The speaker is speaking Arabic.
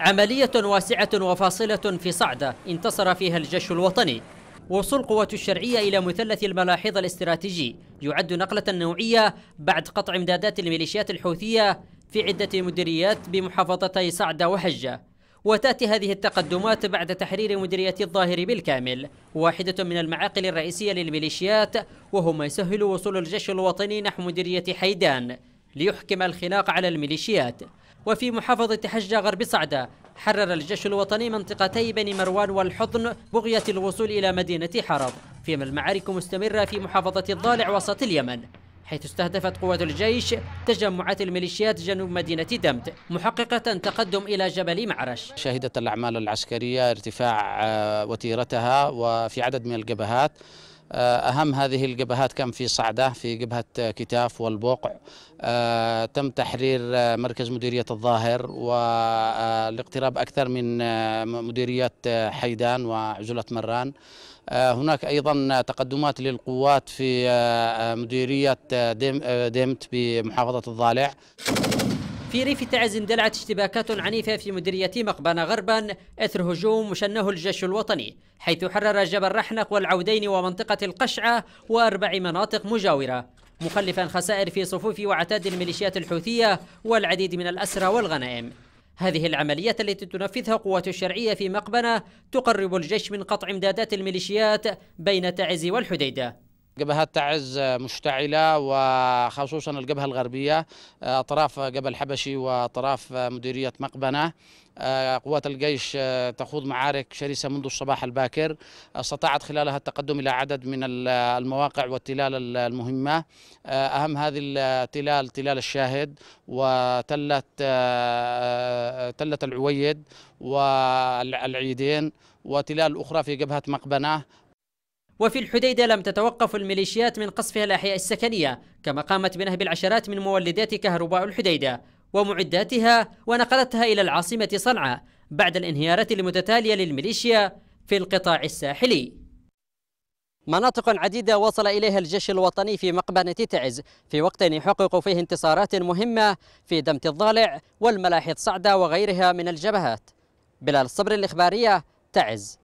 عملية واسعة وفاصلة في صعدة انتصر فيها الجيش الوطني وصول قوات الشرعية إلى مثلث الملاحظ الاستراتيجي يعد نقلة نوعية بعد قطع امدادات الميليشيات الحوثية في عدة مديريات بمحافظتي صعدة وحجة وتأتي هذه التقدمات بعد تحرير مديرية الظاهر بالكامل واحدة من المعاقل الرئيسية للميليشيات وهو ما يسهل وصول الجيش الوطني نحو مديرية حيدان ليحكم الخناق على الميليشيات وفي محافظة حجة غرب صعدة حرر الجيش الوطني منطقتي بني مروان والحضن بغية الوصول إلى مدينة حرب فيما المعارك مستمرة في محافظة الضالع وسط اليمن حيث استهدفت قوات الجيش تجمعات الميليشيات جنوب مدينة دمت محققة تقدم إلى جبل معرش شهدت الأعمال العسكرية ارتفاع آه، وتيرتها وفي عدد من الجبهات آه، أهم هذه الجبهات كان في صعدة في جبهة كتاف والبوقع آه، تم تحرير آه، مركز مديرية الظاهر والاقتراب أكثر من مديرية حيدان وعزلة مران هناك أيضا تقدمات للقوات في مديرية ديمت بمحافظة الضالع في ريف تعز اندلعت اشتباكات عنيفة في مديرية مقبنة غربا أثر هجوم شنه الجيش الوطني حيث حرر جبل رحنق والعودين ومنطقة القشعة وأربع مناطق مجاورة مخلفا خسائر في صفوف وعتاد الميليشيات الحوثية والعديد من الأسرى والغنائم هذه العملية التي تنفذها قوات الشرعية في مقبنة تقرب الجيش من قطع امدادات الميليشيات بين تعز والحديدة جبهات تعز مشتعلة وخصوصا الجبهة الغربية أطراف جبل حبشي وأطراف مديرية مقبنة آه، قوات الجيش آه، تخوض معارك شرسة منذ الصباح الباكر استطاعت خلالها التقدم إلى عدد من المواقع والتلال المهمة آه، أهم هذه التلال تلال الشاهد وتلة تلة العويد والعيدين وتلال أخرى في جبهة مقبنة وفي الحديدة لم تتوقف الميليشيات من قصفها الأحياء السكنية كما قامت بنهب العشرات من مولدات كهرباء الحديدة ومعداتها ونقلتها إلى العاصمة صنعاء بعد الانهيارات المتتالية للميليشيا في القطاع الساحلي مناطق عديدة وصل إليها الجيش الوطني في مقبنة تعز في وقت يحقق فيه انتصارات مهمة في دمت الضالع والملاحظ صعدة وغيرها من الجبهات بلال الصبر الإخبارية تعز